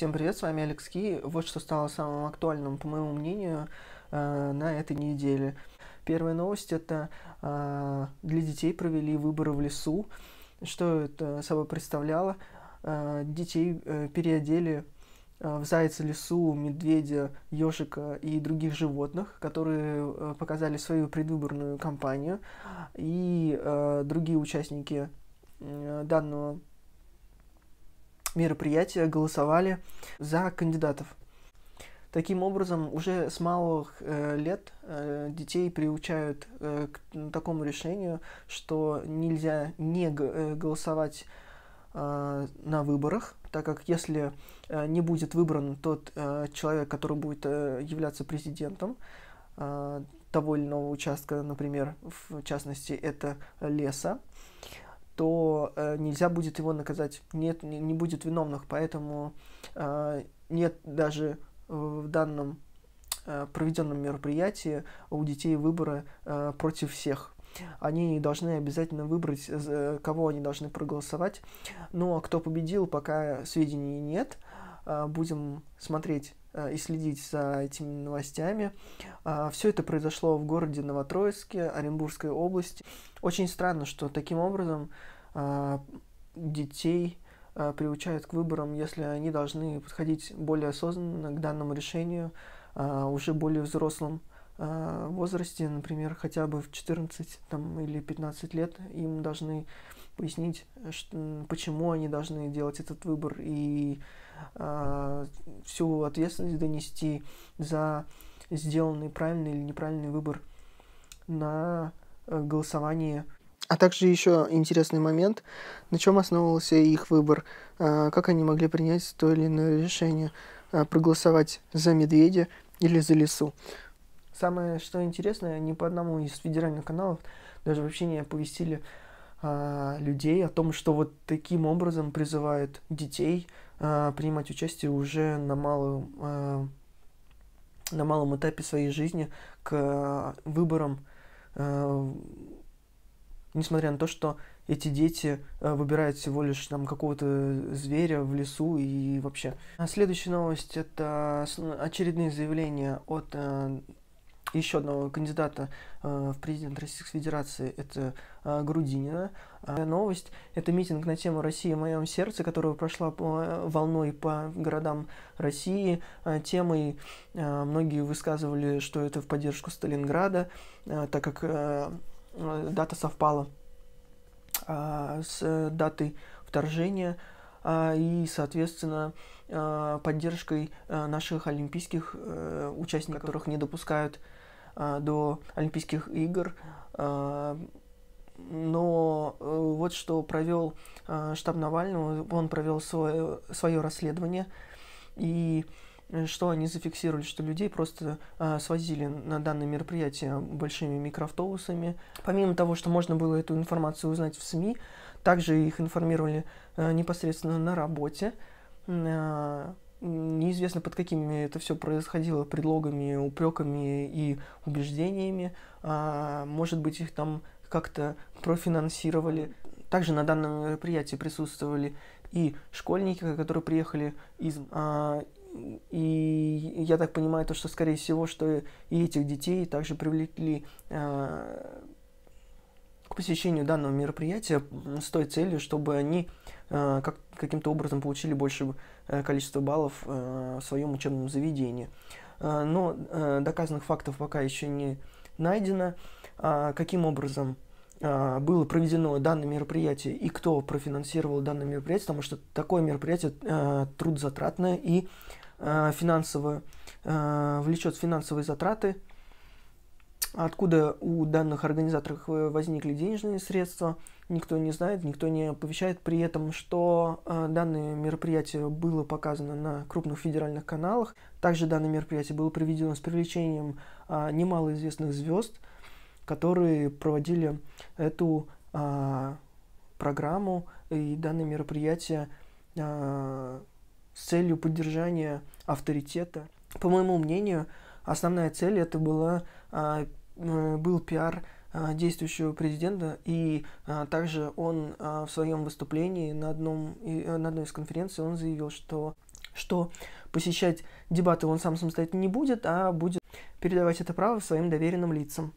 Всем привет, с вами Алекс Ки. Вот что стало самым актуальным, по моему мнению, э, на этой неделе. Первая новость – это э, для детей провели выборы в лесу. Что это собой представляло? Э, детей переодели в зайца, лесу, медведя, ежика и других животных, которые показали свою предвыборную кампанию. И другие участники данного мероприятия голосовали за кандидатов. Таким образом, уже с малых э, лет э, детей приучают э, к ну, такому решению, что нельзя не э, голосовать э, на выборах, так как если э, не будет выбран тот э, человек, который будет э, являться президентом э, того или иного участка, например, в частности, это леса, э, то э, нельзя будет его наказать, нет, не, не будет виновных, поэтому э, нет даже в данном э, проведенном мероприятии у детей выбора э, против всех. Они должны обязательно выбрать, э, кого они должны проголосовать. Ну а кто победил, пока сведений нет. Э, будем смотреть э, и следить за этими новостями. Э, Все это произошло в городе Новотроицке, Оренбургской области. Очень странно, что таким образом а, детей а, приучают к выборам, если они должны подходить более осознанно к данному решению, а, уже более взрослым возрасте, например, хотя бы в 14 там, или 15 лет, им должны пояснить, что, почему они должны делать этот выбор и э, всю ответственность донести за сделанный правильный или неправильный выбор на э, голосовании а также еще интересный момент, на чем основывался их выбор, а, как они могли принять то или иное решение, а, проголосовать за медведя или за лису. Самое, что интересное, ни по одному из федеральных каналов даже вообще не оповестили а, людей о том, что вот таким образом призывают детей а, принимать участие уже на малом, а, на малом этапе своей жизни к а, выборам а, несмотря на то, что эти дети э, выбирают всего лишь там какого-то э, зверя в лесу и вообще. А следующая новость – это очередные заявления от э, еще одного кандидата в президент Российской Федерации, это Грудинина. А новость – это митинг на тему «Россия в моем сердце», которая прошла по, волной по городам России. Темой многие высказывали, что это в поддержку Сталинграда, так как Э, дата совпала а, с датой вторжения а, и, соответственно, а, поддержкой э, наших олимпийских э, участников, которых не допускают до Олимпийских игр. Но вот что провел штаб Навального, он провел свое, свое расследование, и Э, что они зафиксировали, что людей просто э, свозили на данное мероприятие большими микроавтобусами. Помимо того, что можно было эту информацию узнать в СМИ, также их информировали э, непосредственно на работе. Э, неизвестно, под какими это все происходило предлогами, упреками и убеждениями. Э, может быть, их там как-то профинансировали. Также на данном мероприятии присутствовали и школьники, которые приехали из э, и я так понимаю, то, что, скорее всего, что и этих детей также привлекли э, к посещению данного мероприятия с той целью, чтобы они э, как, каким-то образом получили больше э, количество баллов в своем учебном заведении. но доказанных фактов пока еще не найдено. А каким образом было проведено данное мероприятие и кто профинансировал данное мероприятие, потому что такое мероприятие трудозатратное и Э, финансовые э, влечет финансовые затраты, Откуда у данных организаторов э, возникли денежные средства, никто не знает, никто не оповещает. При этом, что данное мероприятие было показано на крупных федеральных каналах. Также данное мероприятие было проведено с привлечением немало известных звезд, которые проводили эту программу и данное мероприятие с целью поддержания авторитета. По моему мнению, основная цель это была, а, э, был пиар а, действующего президента, и а, также он в своем выступлении на, одном, э, на одной из конференций он заявил, что, что посещать дебаты он сам самостоятельно не будет, а будет передавать это право своим доверенным лицам.